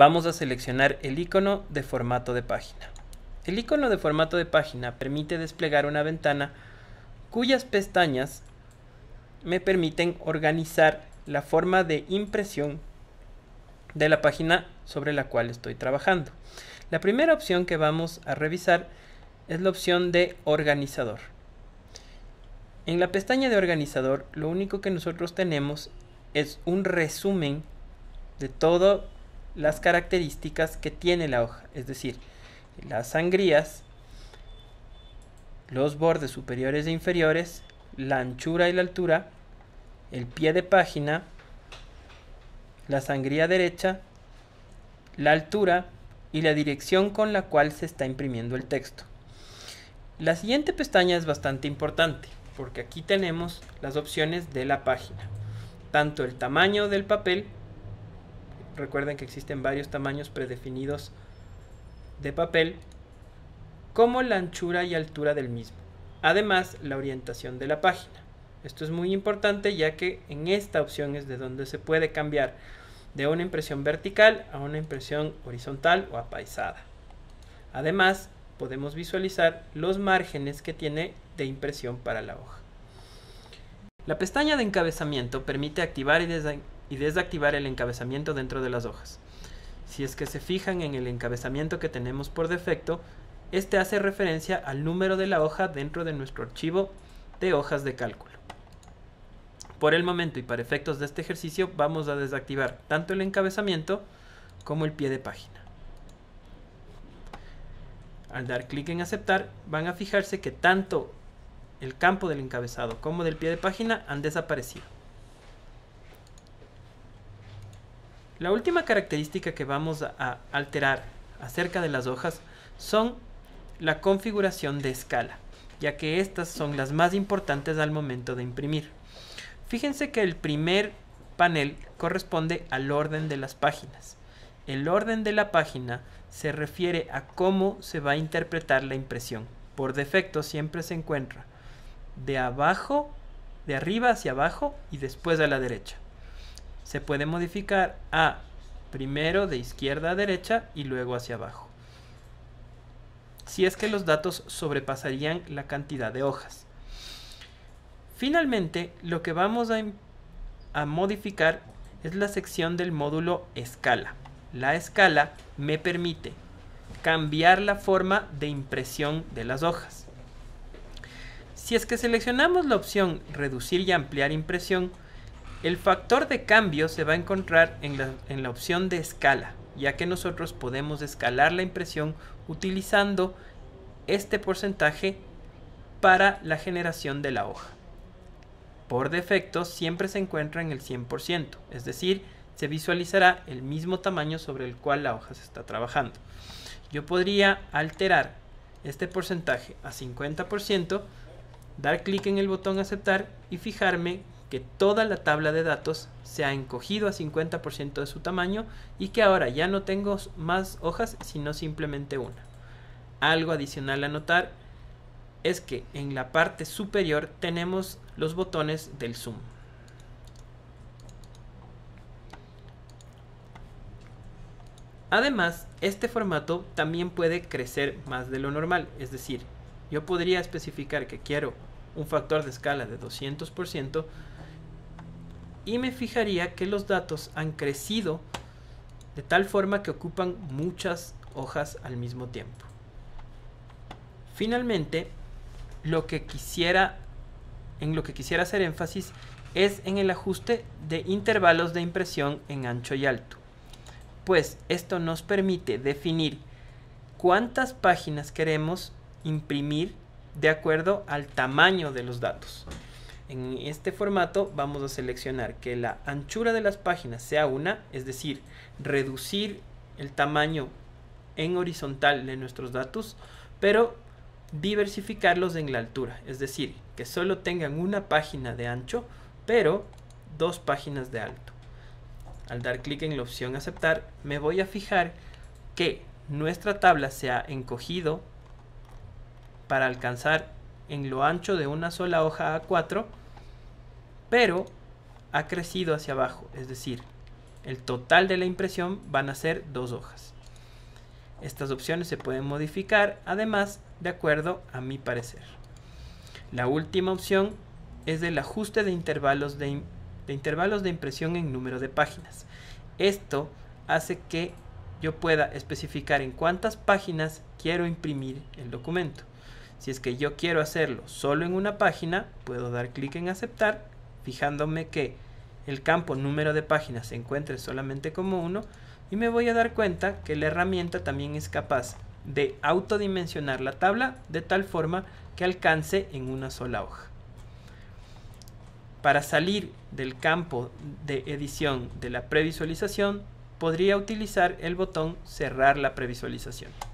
vamos a seleccionar el icono de formato de página. El icono de formato de página permite desplegar una ventana cuyas pestañas me permiten organizar la forma de impresión de la página sobre la cual estoy trabajando. La primera opción que vamos a revisar es la opción de organizador. En la pestaña de organizador lo único que nosotros tenemos es un resumen de todo las características que tiene la hoja, es decir, las sangrías, los bordes superiores e inferiores, la anchura y la altura, el pie de página, la sangría derecha, la altura y la dirección con la cual se está imprimiendo el texto. La siguiente pestaña es bastante importante porque aquí tenemos las opciones de la página, tanto el tamaño del papel Recuerden que existen varios tamaños predefinidos de papel, como la anchura y altura del mismo. Además, la orientación de la página. Esto es muy importante ya que en esta opción es de donde se puede cambiar de una impresión vertical a una impresión horizontal o apaisada. Además, podemos visualizar los márgenes que tiene de impresión para la hoja. La pestaña de encabezamiento permite activar y y desactivar el encabezamiento dentro de las hojas. Si es que se fijan en el encabezamiento que tenemos por defecto, este hace referencia al número de la hoja dentro de nuestro archivo de hojas de cálculo. Por el momento y para efectos de este ejercicio vamos a desactivar tanto el encabezamiento como el pie de página. Al dar clic en aceptar van a fijarse que tanto el campo del encabezado como del pie de página han desaparecido. La última característica que vamos a alterar acerca de las hojas son la configuración de escala, ya que estas son las más importantes al momento de imprimir. Fíjense que el primer panel corresponde al orden de las páginas. El orden de la página se refiere a cómo se va a interpretar la impresión. Por defecto siempre se encuentra de abajo, de arriba hacia abajo y después a la derecha se puede modificar a primero de izquierda a derecha y luego hacia abajo. Si es que los datos sobrepasarían la cantidad de hojas. Finalmente, lo que vamos a, a modificar es la sección del módulo escala. La escala me permite cambiar la forma de impresión de las hojas. Si es que seleccionamos la opción reducir y ampliar impresión, el factor de cambio se va a encontrar en la, opción de escala, ya que nosotros podemos escalar la impresión utilizando este porcentaje para la generación de la hoja. Por defecto siempre se encuentra en el 100%, es decir, se visualizará el mismo tamaño sobre el cual la hoja se está trabajando. Yo podría alterar este porcentaje a 50%, dar clic en el botón aceptar y fijarme que toda la tabla de datos se ha encogido a 50% de su tamaño y que ahora ya no tengo más hojas sino simplemente una. Algo adicional a notar es que en la parte superior tenemos los botones del zoom. Además, este formato también puede crecer más de lo normal, es decir, yo podría especificar que quiero un factor de escala de 200%, y me fijaría que los datos han crecido de tal forma que ocupan muchas hojas al mismo tiempo. Finalmente, lo que quisiera en lo que quisiera hacer énfasis es en el ajuste de intervalos de impresión en ancho y alto, pues esto nos permite definir cuántas páginas queremos imprimir de acuerdo al tamaño de los datos. En este formato vamos a seleccionar que la anchura de las páginas sea una, es decir, reducir el tamaño en horizontal de nuestros datos, pero diversificarlos en la altura, es decir, que solo tengan una página de ancho, pero dos páginas de alto. Al dar clic en la opción aceptar, me voy a fijar que nuestra tabla se ha encogido para alcanzar en lo ancho de una sola hoja A4 pero ha crecido hacia abajo, es decir, el total de la impresión van a ser dos hojas. Estas opciones se pueden modificar, además, de acuerdo a mi parecer. La última opción es del ajuste de intervalos de, de intervalos de impresión en número de páginas. Esto hace que yo pueda especificar en cuántas páginas quiero imprimir el documento. Si es que yo quiero hacerlo solo en una página, puedo dar clic en aceptar fijándome que el campo número de páginas se encuentre solamente como uno y me voy a dar cuenta que la herramienta también es capaz de autodimensionar la tabla de tal forma que alcance en una sola hoja. Para salir del campo de edición de la previsualización, podría utilizar el botón cerrar la previsualización.